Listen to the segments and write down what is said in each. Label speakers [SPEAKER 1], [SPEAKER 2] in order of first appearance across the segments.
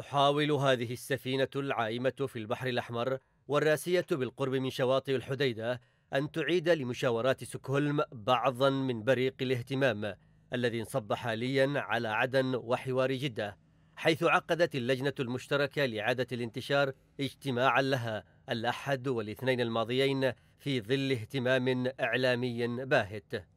[SPEAKER 1] تحاول هذه السفينة العائمة في البحر الأحمر والراسية بالقرب من شواطئ الحديدة أن تعيد لمشاورات سكهولم بعضا من بريق الاهتمام الذي انصب حاليا على عدن وحوار جدة حيث عقدت اللجنة المشتركة لإعادة الانتشار اجتماعا لها الأحد والاثنين الماضيين في ظل اهتمام إعلامي باهت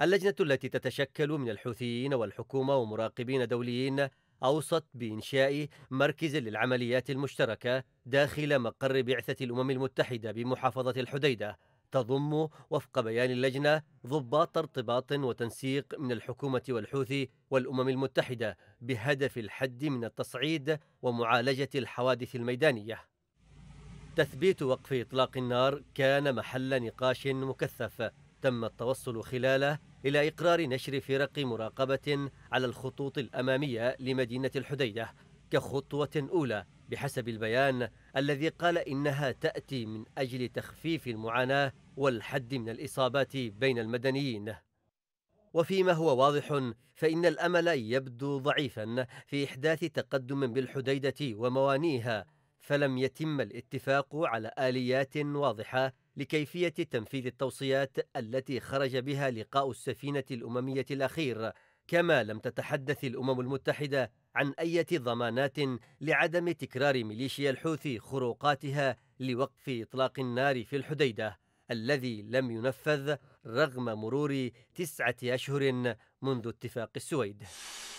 [SPEAKER 1] اللجنة التي تتشكل من الحوثيين والحكومة ومراقبين دوليين أوصت بإنشاء مركز للعمليات المشتركة داخل مقر بعثة الأمم المتحدة بمحافظة الحديدة تضم وفق بيان اللجنة ضباط ارتباط وتنسيق من الحكومة والحوثي والأمم المتحدة بهدف الحد من التصعيد ومعالجة الحوادث الميدانية. تثبيت وقف إطلاق النار كان محل نقاش مكثف تم التوصل خلاله إلى إقرار نشر فرق مراقبة على الخطوط الأمامية لمدينة الحديدة كخطوة أولى بحسب البيان الذي قال إنها تأتي من أجل تخفيف المعاناة والحد من الإصابات بين المدنيين وفيما هو واضح فإن الأمل يبدو ضعيفا في إحداث تقدم بالحديدة وموانيها فلم يتم الاتفاق على آليات واضحة لكيفية تنفيذ التوصيات التي خرج بها لقاء السفينة الأممية الأخير كما لم تتحدث الأمم المتحدة عن أي ضمانات لعدم تكرار ميليشيا الحوثي خروقاتها لوقف إطلاق النار في الحديدة الذي لم ينفذ رغم مرور تسعة أشهر منذ اتفاق السويد